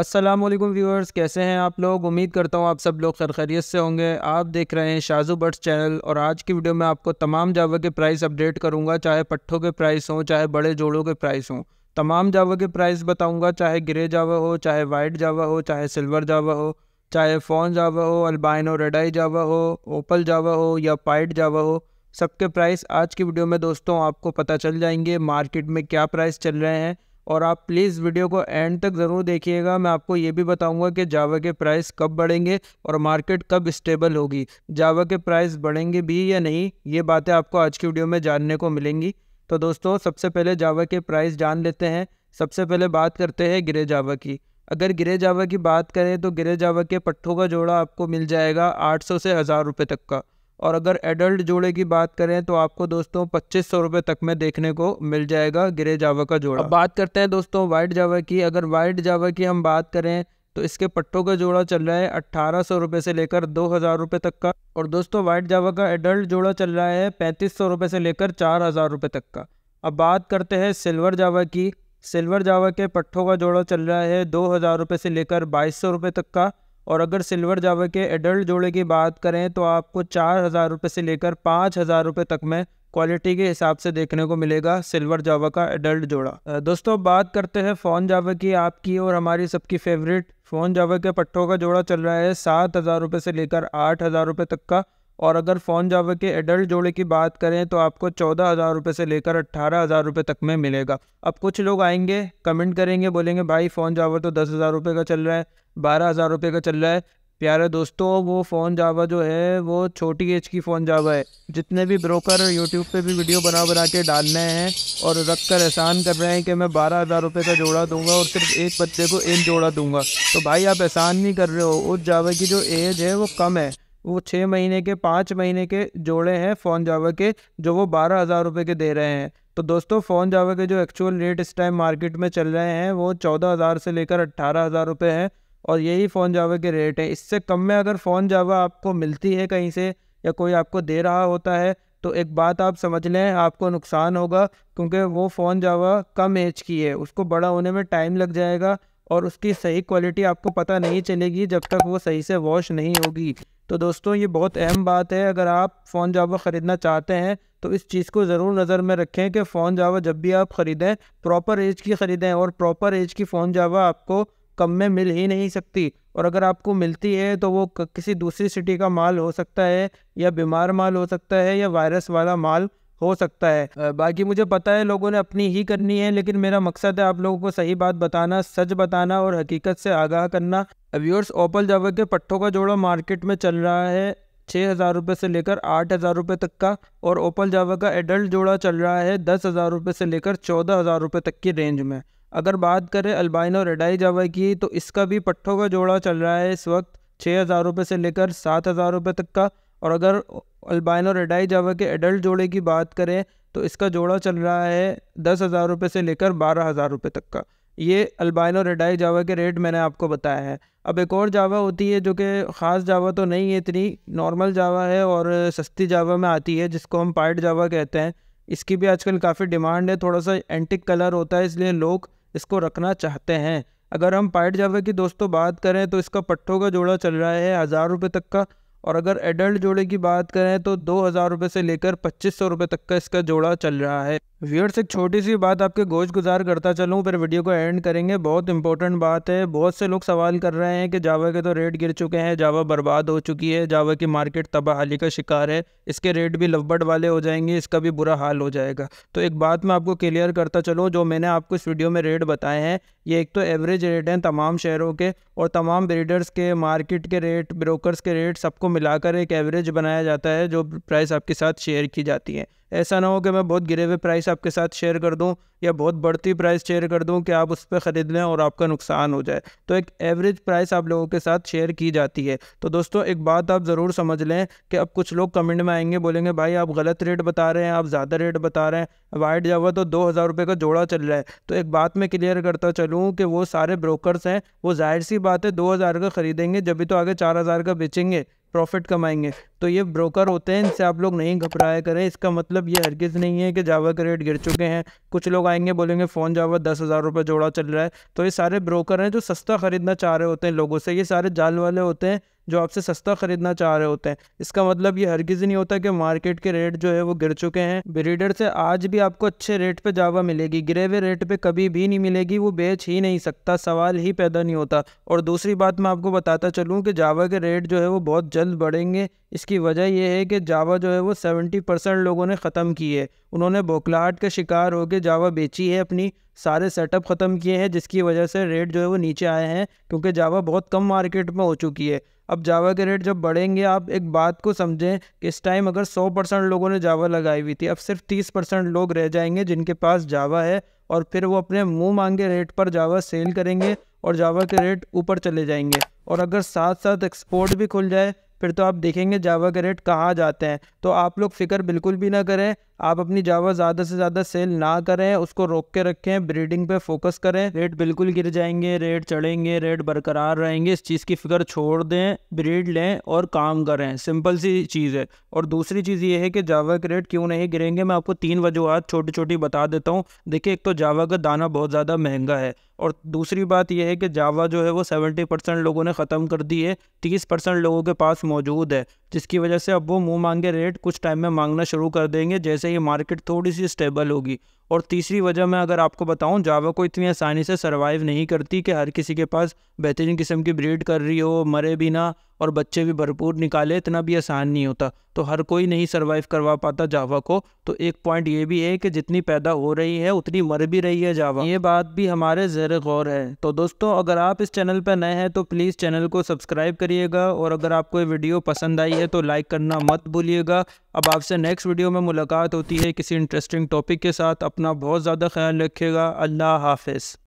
अस्सलाम वालेकुम व्यूअर्स कैसे हैं आप लोग उम्मीद करता हूँ आप सब लोग खैरियत से होंगे आप देख रहे हैं शाजू बर्ड्स चैनल और आज की वीडियो में आपको तमाम जावा के प्राइस अपडेट करूँगा चाहे पट्ठों के प्राइस हों चाहे बड़े जोड़ों के प्राइस हों तमाम जावा के प्राइस बताऊँगा चाहे ग्रे जावा हो चाहे वाइट जावा हो चाहे सिल्वर जावा हो चाहे फोन जावा हो अल्बाइनो रेडाई जावा हो ओपल जावा हो या पाइट जावा हो सबके प्राइस आज की वीडियो में दोस्तों आपको पता चल जाएंगे मार्केट में क्या प्राइस चल रहे हैं और आप प्लीज़ वीडियो को एंड तक ज़रूर देखिएगा मैं आपको ये भी बताऊंगा कि जावा के प्राइस कब बढ़ेंगे और मार्केट कब स्टेबल होगी जावा के प्राइस बढ़ेंगे भी या नहीं ये बातें आपको आज की वीडियो में जानने को मिलेंगी तो दोस्तों सबसे पहले जावा के प्राइस जान लेते हैं सबसे पहले बात करते हैं गिरे जावा की अगर गिरे जावा की बात करें तो गिरे जावा के पट्ठों का जोड़ा आपको मिल जाएगा आठ से हज़ार रुपये तक का और अगर एडल्ट जोड़े की बात करें तो आपको दोस्तों पच्चीस सौ रुपये तक में देखने को मिल जाएगा ग्रे जावा का जोड़ा अब बात करते हैं दोस्तों वाइट जावा की अगर वाइट जावा की हम बात करें तो इसके पट्टों का जोड़ा चल रहा है अट्ठारह सौ रुपये से लेकर दो हज़ार रुपये तक का और दोस्तों वाइट जावा का एडल्ट जोड़ा चल रहा है पैंतीस सौ रुपये से लेकर चार हज़ार रुपये तक का अब बात करते हैं सिल्वर जावा की सिल्वर जावा के पट्ठों का जोड़ा चल रहा है दो हज़ार रुपये से लेकर बाईस सौ रुपये तक का और अगर सिल्वर जावा के एडल्ट जोड़े की बात करें तो आपको चार हज़ार रुपये से लेकर पाँच हज़ार रुपये तक में क्वालिटी के हिसाब से देखने को मिलेगा सिल्वर जावा का एडल्ट जोड़ा दोस्तों बात करते हैं फ़ोन जावा की आपकी और हमारी सबकी फेवरेट फ़ोन जावा के पट्टों का जोड़ा चल रहा है सात हज़ार रुपये से लेकर आठ हज़ार रुपये तक का और अगर फ़ोन जावा के एडल्ट जोड़े की बात करें तो आपको चौदह हज़ार रुपये से लेकर अट्ठारह हज़ार रुपये तक में मिलेगा अब कुछ लोग आएंगे कमेंट करेंगे बोलेंगे भाई फ़ोन जावा तो दस हज़ार रुपये का चल रहा है बारह हज़ार रुपये का चल रहा है प्यारे दोस्तों वो फ़ोन जावा जो है वो छोटी एज की फ़ोन जावा है जितने भी ब्रोकर यूट्यूब पे भी वीडियो बना बना के डाल रहे हैं और रख कर एहसान कर रहे हैं कि मैं बारह हज़ार रुपये का जोड़ा दूंगा और सिर्फ एक बच्चे को एक जोड़ा दूंगा तो भाई आप एहसान नहीं कर रहे हो उस जावा की जो एज है वो कम है वो छः महीने के पाँच महीने के जोड़े हैं फ़ोन जावा के जो वो बारह हज़ार रुपये के दे रहे हैं तो दोस्तों फ़ोन जावा के जो एक्चुअल रेट इस टाइम मार्केट में चल रहे हैं वो चौदह हज़ार से लेकर अट्ठारह हज़ार रुपये हैं और यही फ़ोन जावा के रेट हैं इससे कम में अगर फ़ोन जावा आपको मिलती है कहीं से या कोई आपको दे रहा होता है तो एक बात आप समझ लें आपको नुकसान होगा क्योंकि वो फ़ोन जावा कम एज की है उसको बड़ा होने में टाइम लग जाएगा और उसकी सही क्वालिटी आपको पता नहीं चलेगी जब तक वो सही से वॉश नहीं होगी तो दोस्तों ये बहुत अहम बात है अगर आप फ़ोन जावा ख़रीदना चाहते हैं तो इस चीज़ को ज़रूर नज़र में रखें कि फ़ोन जावा जब भी आप ख़रीदें प्रॉपर एज की ख़रीदें और प्रॉपर एज की फ़ोन जावा आपको कम में मिल ही नहीं सकती और अगर आपको मिलती है तो वो किसी दूसरी सिटी का माल हो सकता है या बीमार माल हो सकता है या वायरस वाला माल हो सकता है बाकी मुझे पता है लोगों ने अपनी ही करनी है लेकिन मेरा मकसद है आप लोगों को सही बात बताना सच बताना और हकीकत से आगाह करना व्यूअर्स ओपल जावा के पट्टों का जोड़ा मार्केट में चल रहा है छः हज़ार रुपये से लेकर आठ हज़ार रुपये तक का और ओपल जावा का एडल्ट जोड़ा चल रहा है दस हज़ार रुपये से लेकर चौदह हज़ार रुपये तक की रेंज में अगर बात करें अल्बाइन और एडाई जावा की तो इसका भी पट्टों का जोड़ा चल रहा है इस वक्त छः हज़ार रुपये से लेकर सात हज़ार रुपये तक का और अगर अल्बाइन और एडाई जावा के एडल्ट जोड़े की बात करें तो इसका जोड़ा चल रहा है दस हज़ार रुपये से लेकर बारह हज़ार रुपये तक का ये अल्बाइनो रेडाई जावा के रेट मैंने आपको बताया है अब एक और जावा होती है जो कि ख़ास जावा तो नहीं है इतनी नॉर्मल जावा है और सस्ती जावा में आती है जिसको हम पार्ट जावा कहते हैं इसकी भी आजकल काफ़ी डिमांड है थोड़ा सा एंटिक कलर होता है इसलिए लोग इसको रखना चाहते हैं अगर हम पाइट जावा की दोस्तों बात करें तो इसका पट्ठों का जोड़ा चल रहा है हज़ार रुपये तक का और अगर एडल्ट जोड़े की बात करें तो दो हज़ार रुपये से लेकर पच्चीस सौ रुपये तक का इसका जोड़ा चल रहा है व्यूअर्स एक छोटी सी बात आपके गोश गुजार करता चलूँ फिर वीडियो को एंड करेंगे बहुत इंपॉर्टेंट बात है बहुत से लोग सवाल कर रहे हैं कि जावा के तो रेट गिर चुके हैं जावा बर्बाद हो चुकी है जावा की मार्केट तबाहली का शिकार है इसके रेट भी लवबर्ड वाले हो जाएंगे इसका भी बुरा हाल हो जाएगा तो एक बात मैं आपको क्लियर करता चलूँ जो मैंने आपको इस वीडियो में रेट बताए हैं ये एक तो एवरेज रेट हैं तमाम शहरों के और तमाम ब्रीडर्स के मार्केट के रेट ब्रोकरस के रेट सबको मिलाकर एक एवरेज बनाया जाता है जो प्राइस आपके साथ शेयर की जाती है ऐसा ना हो कि मैं बहुत गिरे हुए प्राइस आपके साथ शेयर कर दूँ या बहुत बढ़ती प्राइस शेयर कर दूँ कि आप उस पर ख़रीद लें और आपका नुकसान हो जाए तो एक एवरेज प्राइस आप लोगों के साथ शेयर की जाती है तो दोस्तों एक बात आप ज़रूर समझ लें कि अब कुछ लोग कमेंट में आएंगे बोलेंगे भाई आप गलत रेट बता रहे हैं आप ज़्यादा रेट बता रहे हैं वाइट जावा तो दो हज़ार रुपये का जोड़ा चल रहा है तो एक बात मैं क्लियर करता चलूँ कि वो सारे ब्रोकरस हैं वो जाहिर सी बात है दो हज़ार का ख़रीदेंगे जब भी तो आगे चार हज़ार का बेचेंगे प्रॉफिट कमाएंगे तो ये ब्रोकर होते हैं इनसे आप लोग नहीं घबराया करें इसका मतलब ये हरगिज़ नहीं है कि जावा के रेट गिर चुके हैं कुछ लोग आएंगे बोलेंगे फ़ोन जावा दस हज़ार रुपये जोड़ा चल रहा है तो ये सारे ब्रोकर हैं जो सस्ता ख़रीदना चाह रहे होते हैं लोगों से ये सारे जाल वाले होते हैं जो आपसे सस्ता खरीदना चाह रहे होते हैं इसका मतलब ये हरगिज़ नहीं होता कि मार्केट के रेट जो है वो गिर चुके हैं ब्रीडर से आज भी आपको अच्छे रेट पर जावा मिलेगी गिरे हुए रेट पर कभी भी नहीं मिलेगी वो बेच ही नहीं सकता सवाल ही पैदा नहीं होता और दूसरी बात मैं आपको बताता चलूँ कि जावा के रेट जो है वो बहुत जल्द बढ़ेंगे इसकी वजह यह है कि जावा जो है वो सेवेंटी परसेंट लोगों ने ख़त्म की है उन्होंने बोखलाहट के शिकार होकर जावा बेची है अपनी सारे सेटअप ख़त्म किए हैं जिसकी वजह से रेट जो है वो नीचे आए हैं क्योंकि जावा बहुत कम मार्केट में हो चुकी है अब जावा के रेट जब बढ़ेंगे आप एक बात को समझें कि इस टाइम अगर 100 परसेंट लोगों ने जावा लगाई हुई थी अब सिर्फ 30 परसेंट लोग रह जाएंगे जिनके पास जावा है और फिर वो अपने मुंह मांगे रेट पर जावा सेल करेंगे और जावा के रेट ऊपर चले जाएंगे और अगर साथ साथ एक्सपोर्ट भी खुल जाए फिर तो आप देखेंगे जावा के रेट कहाँ जाते हैं तो आप लोग फ़िक्र बिल्कुल भी ना करें आप अपनी जावा ज़्यादा से ज़्यादा सेल ना करें उसको रोक के रखें ब्रीडिंग पे फोकस करें रेट बिल्कुल गिर जाएंगे रेट चढ़ेंगे रेट बरकरार रहेंगे इस चीज़ की फ़िक्र छोड़ दें ब्रीड लें और काम करें सिंपल सी चीज़ है और दूसरी चीज़ ये है कि जावा के रेट क्यों नहीं गिरेंगे मैं आपको तीन वजूहत छोटी छोटी बता देता हूँ देखिए एक तो जावा का दाना बहुत ज़्यादा महंगा है और दूसरी बात यह है कि जावा जो है वो सेवेंटी परसेंट लोगों ने ख़त्म कर दी है तीस परसेंट लोगों के पास मौजूद है जिसकी वजह से अब वो मुँह मांगे रेट कुछ टाइम में मांगना शुरू कर देंगे जैसे ही मार्केट थोड़ी सी स्टेबल होगी और तीसरी वजह मैं अगर आपको बताऊं जावा को इतनी आसानी से सर्वाइव नहीं करती कि हर किसी के पास बेहतरीन किस्म की ब्रीड कर रही हो मरे भी ना और बच्चे भी भरपूर निकाले इतना भी आसान नहीं होता तो हर कोई नहीं सर्वाइव करवा पाता जावा को तो एक पॉइंट ये भी है कि जितनी पैदा हो रही है उतनी मर भी रही है जावा ये बात भी हमारे ज़र गौर है तो दोस्तों अगर आप इस चैनल पर नए हैं तो प्लीज़ चैनल को सब्सक्राइब करिएगा और अगर आपको ये वीडियो पसंद आई है तो लाइक करना मत भूलिएगा अब आपसे नेक्स्ट वीडियो में मुलाकात होती है किसी इंटरेस्टिंग टॉपिक के साथ अपना बहुत ज़्यादा ख्याल रखिएगा अल्लाह हाफिज़